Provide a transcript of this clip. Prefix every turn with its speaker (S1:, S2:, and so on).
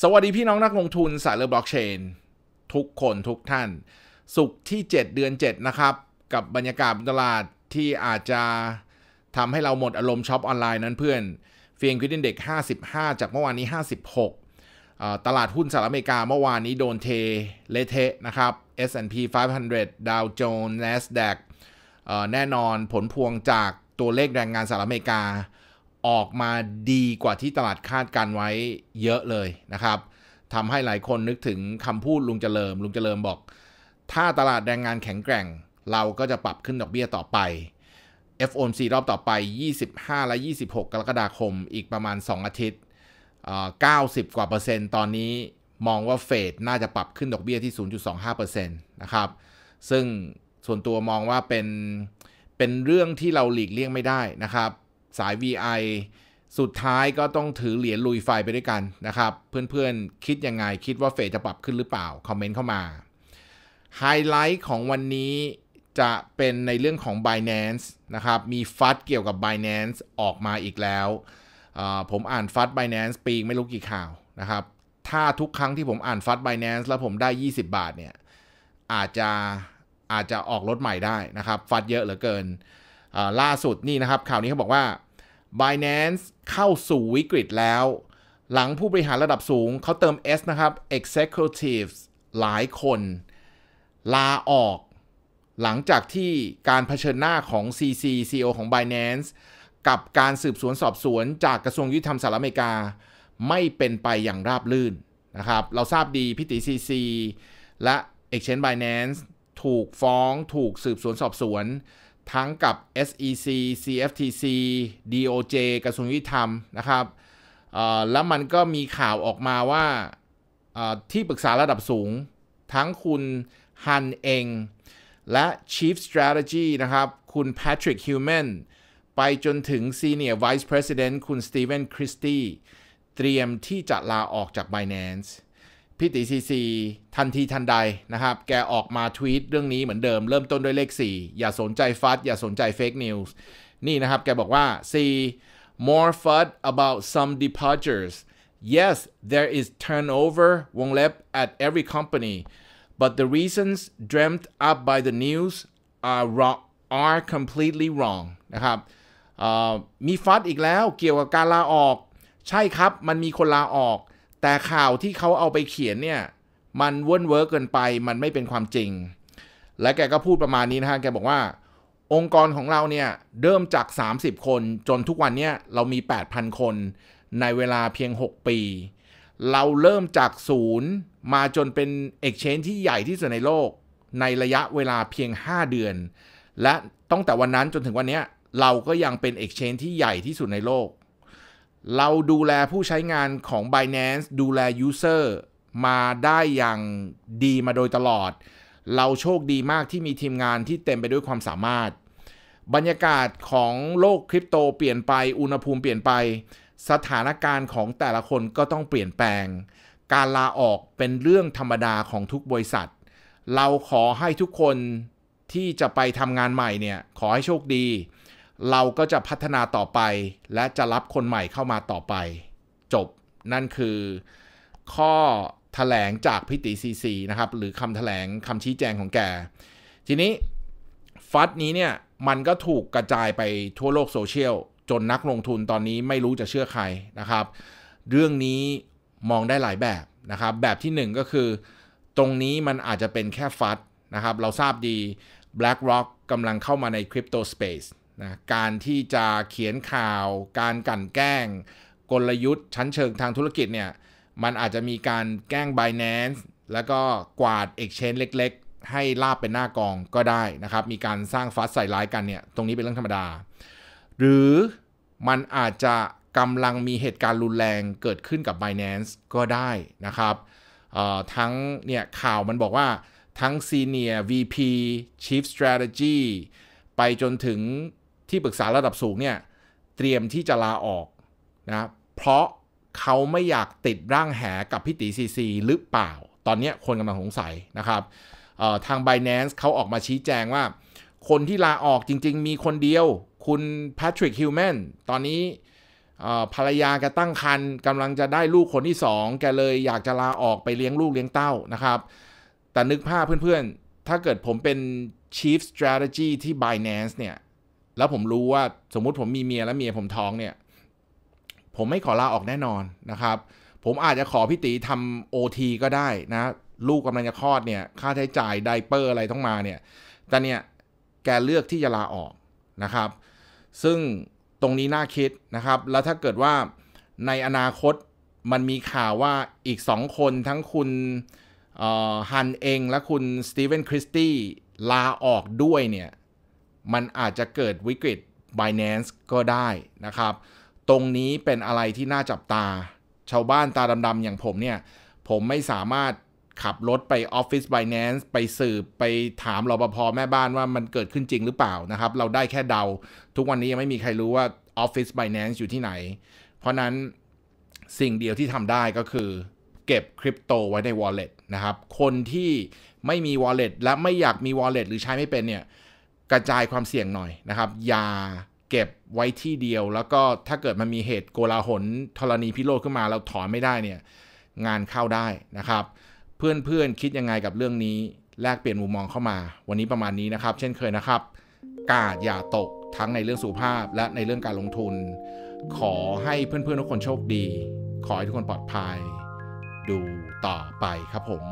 S1: สวัสดีพี่น้องนักลงทุนสายเลือบล็อกเชน ทุกคนทุกท่าน สุขที่ 7 เดือน 7 นะครับ กับบรรยากาศตลาดที่อาจจะทำให้เราหมดอารมณ์ช็อปออนไลน์นั้นเพื่อน เฟียงคิดินเด็ก 55 จากเมื่อวานนี้ 56 ตลาดหุ้นสหรัฐอเมริกาเมื่อวานนี้โดนเท เลเทะนะครับ S&P 500 Dow Jones NASDAQ แน่นอนผลพวงจากตัวเลขแรงงานสหรัฐอเมริกาออกมาดีกว่าที่ตลาดคาดการไว้เยอะเลยนะครับ ทำให้หลายคนนึกถึงคำพูดลุงเจริญ ลุงเจริญบอก ถ้าตลาดแรงงานแข็งแกร่งเราก็จะปรับขึ้นดอกเบี้ยต่อไป FOMC รอบต่อไป 25 และ 26 กรกฎาคม อีกประมาณ 2 อาทิตย์ 90 กว่าเปอร์เซ็นต์ตอนนี้มองว่าเฟดน่าจะปรับขึ้นดอกเบี้ยที่ 0.25%นะครับ ซึ่งส่วนตัวมองว่าเป็นเป็นเรื่องที่เราหลีกเลี่ยงไม่ได้นะครับสาย VI สุดท้ายก็ต้องถือเหรียญลุยไฟไปด้วยกันนะครับเพื่อนๆคิดยังไงคิดว่าเฟดจะปรับขึ้นหรือเปล่า คอมเมนต์เข้ามา ไฮไลท์ของวันนี้จะเป็นในเรื่องของ Binance นะครับ มีฟัดเกี่ยวกับ Binance ออกมาอีกแล้ว ผมอ่านฟัด Binance ปีไม่รู้กี่ข่าวนะครับ ถ้าทุกครั้งที่ผมอ่านฟัด Binance แล้วผมได้ 20 บาทเนี่ยอาจจะอาจจะออกรถใหม่ได้นะครับฟัดเยอะเหลือเกินล่าสุดนี่นะครับข่าวนี้เขาบอกว่า Binance เข้าสู่วิกฤตแล้ว หลังผู้บริหารระดับสูงเขาเติม S นะครับ Executives หลายคน ลาออก หลังจากที่การเผชิญหน้าของ CC CEO ของ Binance กับการสืบสวนสอบสวน จากกระทรวงยุติธรรมสหรัฐอเมริกา ไม่เป็นไปอย่างราบรื่นนะครับเราทราบดีพิติ CC และ Exchange Binance ถูกฟ้องถูกสืบสวนสอบสวนทั้งกับ SEC CFTC DOJ กระทรวงยุติธรรมนะครับแล้วมันก็มีข่าวออกมาว่าที่ปรึกษาระดับสูง ทั้งคุณฮันเอง และ Chief Strategy นะครับคุณ Patrick Human ไปจนถึง Senior Vice President คุณ Steven Christie เตรียมที่จะลาออกจาก Binance พี่ติซีซีทันทีทันใดนะครับ แกออกมาทวีตเรื่องนี้เหมือนเดิม เริ่มต้นด้วยเลข 4 อย่าสนใจฟัดอย่าสนใจเฟกนิวส์นี่นะครับแกบอกว่า C more fud about some departures yes there is turnover วงเล็บ at every company but the reasons dreamt up by the news are wrong are completely wrong นะครับมีฟัดอีกแล้วเกี่ยวกับการลาออก ใช่ครับมันมีคนลาออกแต่ข่าวที่เขาเอาไปเขียนเนี่ย มันเว่นเวอร์เกินไปมันไม่เป็นความจริง และแกก็พูดประมาณนี้นะฮะแกบอกว่าองค์กรของเราเนี่ยเริ่มจาก 30 คน จนทุกวันเนี้ยเรามี 8,000 คน ในเวลาเพียง 6 ปี เราเริ่มจากศูนย์มาจนเป็น Exchange ที่ใหญ่ที่สุดในโลก ในระยะเวลาเพียง 5 เดือน และตั้งแต่วันนั้นจนถึงวันนี้เราก็ยังเป็น Exchange ที่ใหญ่ที่สุดในโลกเราดูแลผู้ใช้งานของ Binance ดูแล User มาได้อย่างดีมาโดยตลอด เราโชคดีมากที่มีทีมงานที่เต็มไปด้วยความสามารถ บรรยากาศของโลกคริปโตเปลี่ยนไปอุณหภูมิเปลี่ยนไป สถานการณ์ของแต่ละคนก็ต้องเปลี่ยนแปลง การลาออกเป็นเรื่องธรรมดาของทุกบริษัท เราขอให้ทุกคนที่จะไปทำงานใหม่เนี่ยขอให้โชคดีเราก็จะพัฒนาต่อไปและจะรับคนใหม่เข้ามาต่อไป จบ นั่นคือข้อถแถลงจากพิติซีซีนะครับหรือคำถแถลงคำชี้แจงของแก ทีนี้ฟัดนี้เนี่ย มันก็ถูกกระจายไปทั่วโลกโซเชียลจนนักลงทุนตอนนี้ไม่รู้จะเชื่อใครนะครับ เรื่องนี้มองได้หลายแบบ นะครับ แบบที่1ก็คือตรงนี้มันอาจจะเป็นแค่ฟัดนะครับเราทราบดี BlackRock กำลังเข้ามาในคริปโตสเปซนะการที่จะเขียนข่าวการกั่นแกล้งกลยุทธ์ ชั้นเชิงทางธุรกิจเนี่ยมันอาจจะมีการแกล้ง Binance แล้วก็กวาด Exchange เล็กๆ ให้ลาบเป็นหน้ากองก็ได้นะครับ มีการสร้างฟัสใส่ร้ายกันเนี่ยตรงนี้เป็นเรื่องธรรมดา หรือมันอาจจะกำลังมีเหตุการณ์รุนแรงเกิดขึ้นกับ Binance ก็ได้นะครับทั้งเนี่ยข่าวมันบอกว่าทั้ง Senior VP Chief Strategy ไปจนถึงที่ปรึกษาระดับสูงเนี่ย เตรียมที่จะลาออกนะเพราะเขาไม่อยากติดร่างแหกับพิตีซีซีหรือเปล่า ตอนนี้คนกำลังสงสัยนะครับ ทาง b i แ a น c e เขาออกมาชี้แจงว่าคนที่ลาออกจริงๆ มีคนเดียวคุณแพทริกฮิวแมนตอนนี้ภรรยาแกตั้งครรภ์กำลังจะได้ลูกคนที่ 2แกเลยอยากจะลาออกไปเลี้ยงลูกเลี้ยงเต้านะครับ แต่นึกภาพเพื่อนๆ ถ้าเกิดผมเป็น Chief Strategy ที่ Binance เนี่ยแล้วผมรู้ว่าสมมุติผมมีเมียแล้วเมียผมท้องเนี่ยผมไม่ขอลาออกแน่นอนนะครับ ผมอาจจะขอพี่ตีทำโอทีก็ได้นะ ลูกกำลังจะคลอดเนี่ยค่าใช้จ่ายไดเปอร์อะไรต้องมาเนี่ยแต่เนี่ยแกเลือกที่จะลาออกนะครับ ซึ่งตรงนี้น่าคิดนะครับ แล้วถ้าเกิดว่าในอนาคตมันมีข่าวว่าอีก 2 คนทั้งคุณฮันเองและคุณสตีเวนคริสตี้ลาออกด้วยเนี่ยมันอาจจะเกิดวิกฤต Binance ก็ได้นะครับ ตรงนี้เป็นอะไรที่น่าจับตา ชาวบ้านตาดำ ๆ อย่างผมเนี่ย ผมไม่สามารถขับรถไปออฟฟิศ Binance ไปสืบไปถามรปภแม่บ้านว่ามันเกิดขึ้นจริงหรือเปล่านะครับ เราได้แค่เดา ทุกวันนี้ยังไม่มีใครรู้ว่าออฟฟิศ Binance อยู่ที่ไหน เพราะนั้นสิ่งเดียวที่ทำได้ก็คือเก็บคริปโตไว้ใน Wallet นะครับ คนที่ไม่มี Wallet และไม่อยากมี Wallet หรือใช้ไม่เป็นเนี่ยกระจายความเสี่ยงหน่อยนะครับ อย่าเก็บไว้ที่เดียว แล้วก็ถ้าเกิดมันมีเหตุโกลาหลธรณีพิโรธขึ้นมาเราถอนไม่ได้เนี่ยงานเข้าได้นะครับ เพื่อนๆคิดยังไงกับเรื่องนี้แลกเปลี่ยนมุมมองเข้ามาวันนี้ประมาณนี้นะครับ เช่นเคยนะครับ กาดอย่าตกทั้งในเรื่องสุขภาพและในเรื่องการลงทุน ขอให้เพื่อนๆทุกคนโชคดี ขอให้ทุกคนปลอดภัย ดูต่อไปครับผม